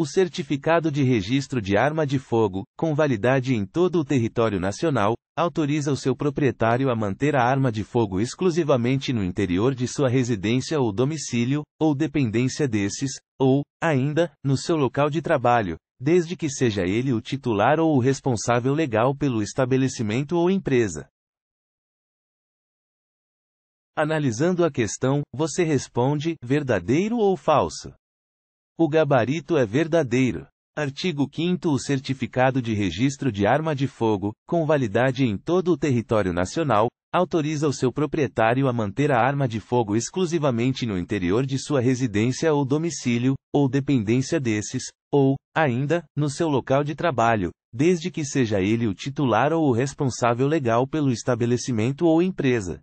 O certificado de registro de arma de fogo, com validade em todo o território nacional, autoriza o seu proprietário a manter a arma de fogo exclusivamente no interior de sua residência ou domicílio, ou dependência desses, ou, ainda, no seu local de trabalho, desde que seja ele o titular ou o responsável legal pelo estabelecimento ou empresa. Analisando a questão, você responde: verdadeiro ou falso? O gabarito é verdadeiro. Artigo 5 O certificado de registro de arma de fogo, com validade em todo o território nacional, autoriza o seu proprietário a manter a arma de fogo exclusivamente no interior de sua residência ou domicílio, ou dependência desses, ou, ainda, no seu local de trabalho, desde que seja ele o titular ou o responsável legal pelo estabelecimento ou empresa.